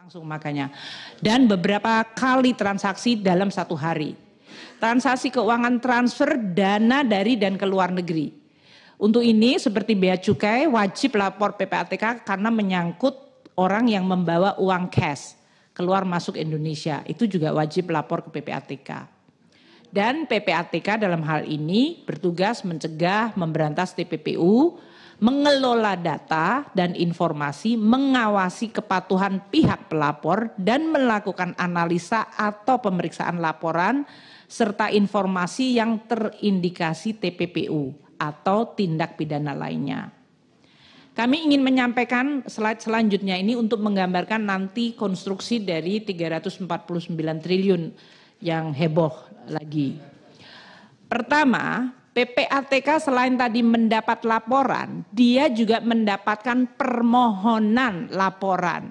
langsung makanya. Dan beberapa kali transaksi dalam satu hari. Transaksi keuangan transfer dana dari dan ke luar negeri. Untuk ini seperti bea cukai wajib lapor PPATK karena menyangkut orang yang membawa uang cash keluar masuk Indonesia. Itu juga wajib lapor ke PPATK. Dan PPATK dalam hal ini bertugas mencegah memberantas TPPU mengelola data dan informasi, mengawasi kepatuhan pihak pelapor dan melakukan analisa atau pemeriksaan laporan serta informasi yang terindikasi TPPU atau tindak pidana lainnya. Kami ingin menyampaikan slide selanjutnya ini untuk menggambarkan nanti konstruksi dari 349 triliun yang heboh lagi. Pertama, PPATK selain tadi mendapat laporan, dia juga mendapatkan permohonan laporan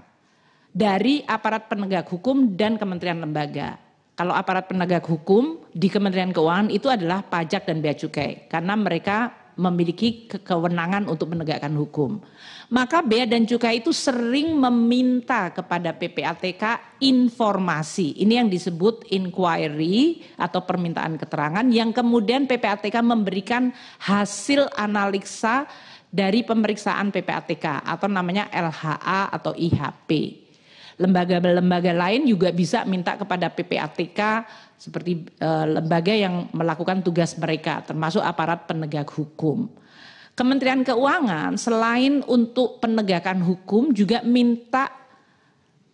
dari aparat penegak hukum dan kementerian lembaga. Kalau aparat penegak hukum di Kementerian Keuangan itu adalah pajak dan bea cukai karena mereka memiliki kewenangan untuk menegakkan hukum. Maka bea dan cukai itu sering meminta kepada PPATK informasi. Ini yang disebut inquiry atau permintaan keterangan yang kemudian PPATK memberikan hasil analisa dari pemeriksaan PPATK atau namanya LHA atau IHP. Lembaga-lembaga lain juga bisa minta kepada PPATK seperti uh, lembaga yang melakukan tugas mereka termasuk aparat penegak hukum. Kementerian Keuangan selain untuk penegakan hukum juga minta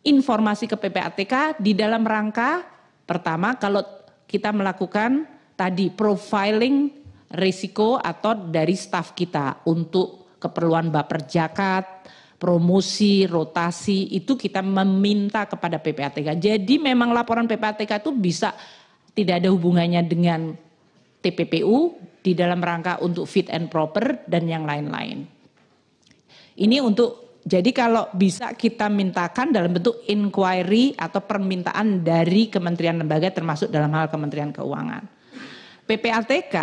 informasi ke PPATK di dalam rangka pertama kalau kita melakukan tadi profiling risiko atau dari staf kita untuk keperluan baper jakat, promosi, rotasi itu kita meminta kepada PPATK. Jadi memang laporan PPATK itu bisa tidak ada hubungannya dengan TPPU di dalam rangka untuk fit and proper dan yang lain-lain. Ini untuk jadi kalau bisa kita mintakan dalam bentuk inquiry atau permintaan dari kementerian lembaga termasuk dalam hal Kementerian Keuangan. PPATK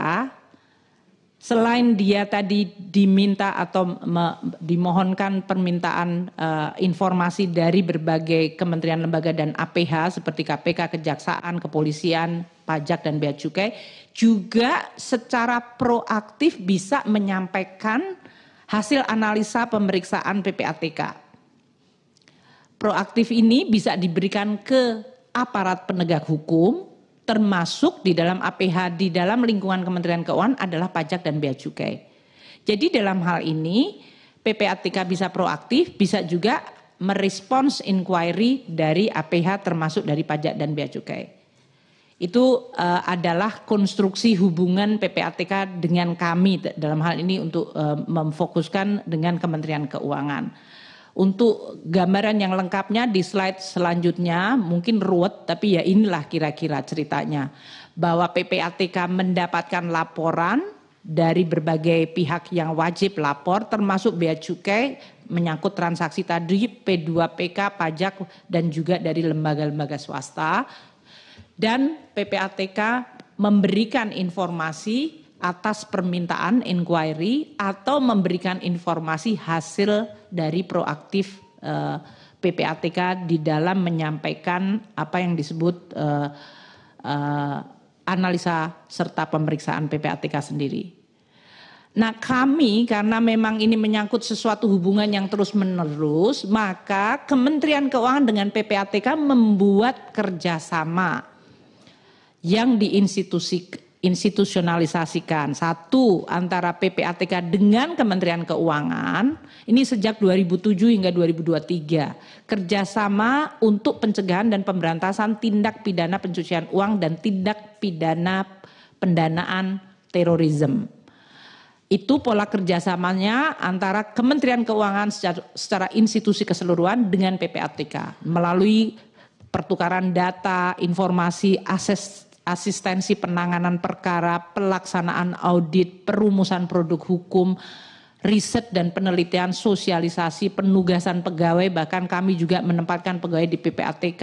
selain dia tadi diminta atau me, dimohonkan permintaan uh, informasi dari berbagai kementerian lembaga dan APH seperti KPK, Kejaksaan, Kepolisian, Pajak dan Bea Cukai, juga secara proaktif bisa menyampaikan hasil analisa pemeriksaan PPATK. Proaktif ini bisa diberikan ke aparat penegak hukum termasuk di dalam APH di dalam lingkungan Kementerian Keuangan adalah pajak dan bea cukai. Jadi dalam hal ini PPATK bisa proaktif, bisa juga merespons inquiry dari APH termasuk dari pajak dan bea cukai. Itu uh, adalah konstruksi hubungan PPATK dengan kami dalam hal ini untuk uh, memfokuskan dengan Kementerian Keuangan. Untuk gambaran yang lengkapnya di slide selanjutnya mungkin ruwet tapi ya inilah kira-kira ceritanya bahwa PPATK mendapatkan laporan dari berbagai pihak yang wajib lapor termasuk bea cukai menyangkut transaksi tadi P2PK pajak dan juga dari lembaga-lembaga swasta dan PPATK memberikan informasi atas permintaan inquiry atau memberikan informasi hasil dari proaktif uh, eh, PPATK di dalam menyampaikan apa yang disebut uh, uh, analisa serta pemeriksaan PPATK sendiri. Nah kami karena memang ini menyangkut sesuatu hubungan yang terus menerus, maka Kementerian Keuangan dengan PPATK membuat kerjasama yang institusi institusionalisasikan Satu, antara PPATK dengan Kementerian Keuangan, ini sejak 2007 hingga 2023. Kerjasama untuk pencegahan dan pemberantasan tindak pidana pencucian uang dan tindak pidana pendanaan terorisme. Itu pola kerjasamanya antara Kementerian Keuangan secara, secara institusi keseluruhan dengan PPATK melalui pertukaran data, informasi, akses asistensi penanganan perkara, pelaksanaan audit, perumusan produk hukum, riset dan penelitian sosialisasi penugasan pegawai bahkan kami juga menempatkan pegawai di PPATK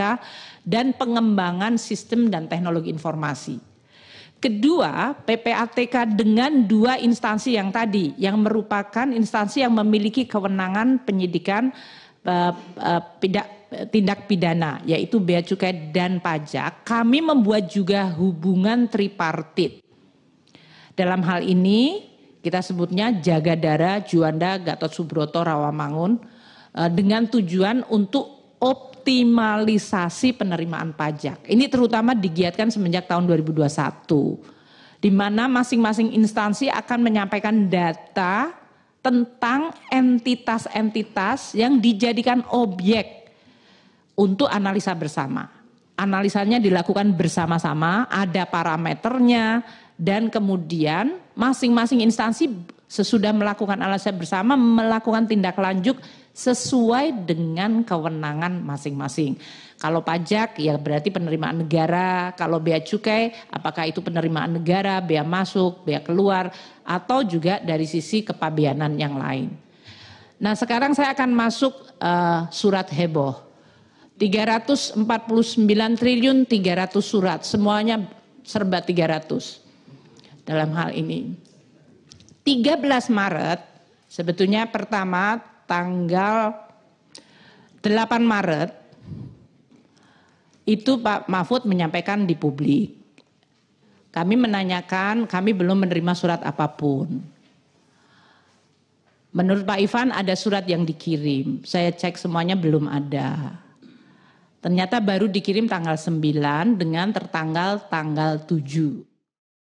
dan pengembangan sistem dan teknologi informasi. Kedua, PPATK dengan dua instansi yang tadi yang merupakan instansi yang memiliki kewenangan penyidikan uh, uh, tindak pidana yaitu bea cukai dan pajak, kami membuat juga hubungan tripartit. Dalam hal ini kita sebutnya jaga darah Juanda Gatot Subroto Rawamangun eh, dengan tujuan untuk optimalisasi penerimaan pajak. Ini terutama digiatkan semenjak tahun 2021 di mana masing-masing instansi akan menyampaikan data tentang entitas-entitas yang dijadikan objek untuk analisa bersama. Analisanya dilakukan bersama-sama, ada parameternya, dan kemudian masing-masing instansi sesudah melakukan analisa bersama melakukan tindak lanjut sesuai dengan kewenangan masing-masing. Kalau pajak ya berarti penerimaan negara, kalau bea cukai apakah itu penerimaan negara, bea masuk, bea keluar atau juga dari sisi kepabeanan yang lain. Nah, sekarang saya akan masuk uh, surat heboh. 349 triliun 300 surat, semuanya serba 300 dalam hal ini. 13 Maret Sebetulnya pertama tanggal 8 Maret itu Pak Mahfud menyampaikan di publik. Kami menanyakan, kami belum menerima surat apapun. Menurut Pak Ivan ada surat yang dikirim. Saya cek semuanya belum ada. Ternyata baru dikirim tanggal 9 dengan tertanggal tanggal 7.